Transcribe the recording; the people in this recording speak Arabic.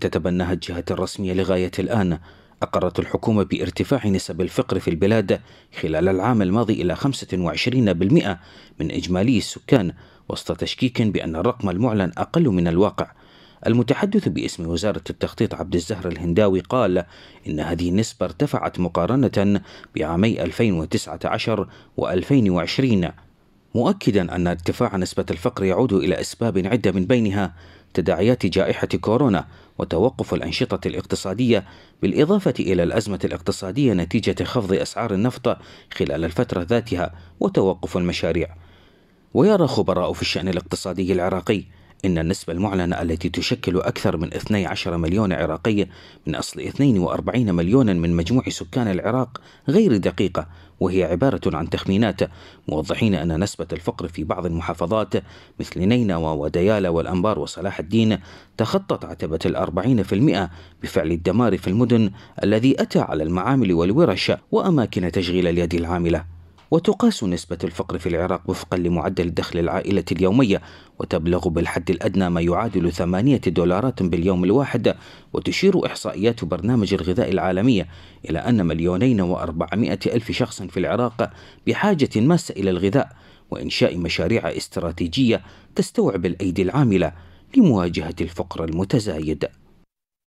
تتبناها الجهات الرسمية لغاية الآن أقرت الحكومة بارتفاع نسب الفقر في البلاد خلال العام الماضي إلى 25% من إجمالي السكان وسط تشكيك بأن الرقم المعلن أقل من الواقع المتحدث باسم وزارة التخطيط عبد الزهر الهنداوي قال إن هذه النسبة ارتفعت مقارنة بعامي 2019 و 2020 مؤكدا أن ارتفاع نسبة الفقر يعود إلى أسباب عدة من بينها تداعيات جائحة كورونا وتوقف الأنشطة الاقتصادية بالإضافة إلى الأزمة الاقتصادية نتيجة خفض أسعار النفط خلال الفترة ذاتها وتوقف المشاريع ويرى خبراء في الشأن الاقتصادي العراقي إن النسبة المعلنة التي تشكل أكثر من 12 مليون عراقي من أصل 42 مليونا من مجموع سكان العراق غير دقيقة وهي عبارة عن تخمينات موضحين أن نسبة الفقر في بعض المحافظات مثل نينوى وديالى والأنبار وصلاح الدين تخطت عتبة الأربعين في المئة بفعل الدمار في المدن الذي أتى على المعامل والورش وأماكن تشغيل اليد العاملة وتقاس نسبة الفقر في العراق وفقا لمعدل دخل العائلة اليومية وتبلغ بالحد الأدنى ما يعادل ثمانية دولارات باليوم الواحد وتشير إحصائيات برنامج الغذاء العالمية إلى أن مليونين وأربعمائة ألف شخص في العراق بحاجة ماسة إلى الغذاء وإنشاء مشاريع استراتيجية تستوعب الأيدي العاملة لمواجهة الفقر المتزايد